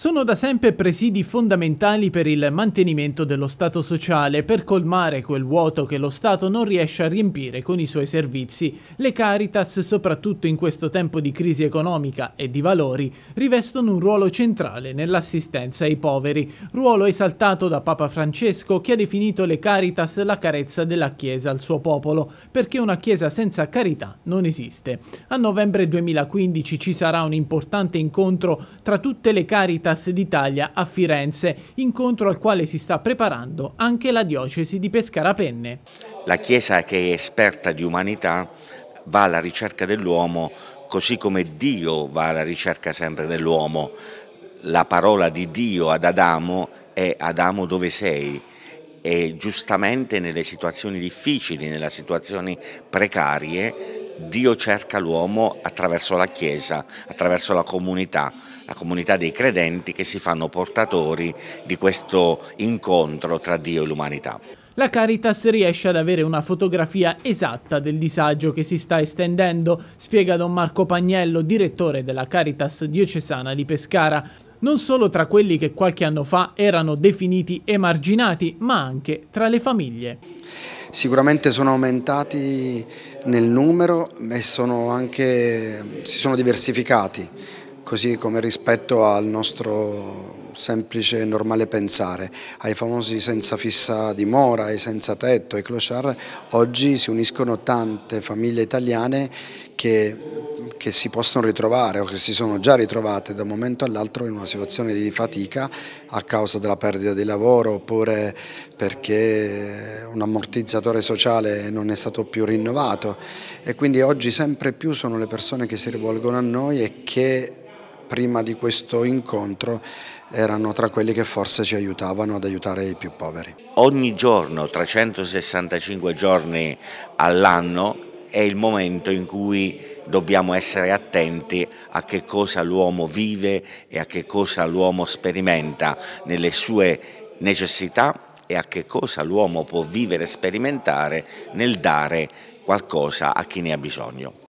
sono da sempre presidi fondamentali per il mantenimento dello Stato sociale, per colmare quel vuoto che lo Stato non riesce a riempire con i suoi servizi. Le Caritas, soprattutto in questo tempo di crisi economica e di valori, rivestono un ruolo centrale nell'assistenza ai poveri, ruolo esaltato da Papa Francesco che ha definito le Caritas la carezza della Chiesa al suo popolo, perché una Chiesa senza carità non esiste. A novembre 2015 ci sarà un importante incontro tra tutte le Caritas Caritas d'Italia a Firenze, incontro al quale si sta preparando anche la diocesi di Pescarapenne. La Chiesa che è esperta di umanità va alla ricerca dell'uomo così come Dio va alla ricerca sempre dell'uomo. La parola di Dio ad Adamo è Adamo dove sei? e giustamente nelle situazioni difficili, nelle situazioni precarie, Dio cerca l'uomo attraverso la Chiesa, attraverso la comunità, la comunità dei credenti che si fanno portatori di questo incontro tra Dio e l'umanità. La Caritas riesce ad avere una fotografia esatta del disagio che si sta estendendo, spiega Don Marco Pagnello, direttore della Caritas diocesana di Pescara, non solo tra quelli che qualche anno fa erano definiti emarginati, ma anche tra le famiglie sicuramente sono aumentati nel numero e sono anche, si sono diversificati, così come rispetto al nostro semplice e normale pensare. Ai famosi senza fissa dimora, ai senza tetto, ai clochard, oggi si uniscono tante famiglie italiane che che si possono ritrovare o che si sono già ritrovate da un momento all'altro in una situazione di fatica a causa della perdita di lavoro oppure perché un ammortizzatore sociale non è stato più rinnovato e quindi oggi sempre più sono le persone che si rivolgono a noi e che prima di questo incontro erano tra quelli che forse ci aiutavano ad aiutare i più poveri. Ogni giorno, 365 giorni all'anno, è il momento in cui dobbiamo essere attenti a che cosa l'uomo vive e a che cosa l'uomo sperimenta nelle sue necessità e a che cosa l'uomo può vivere e sperimentare nel dare qualcosa a chi ne ha bisogno.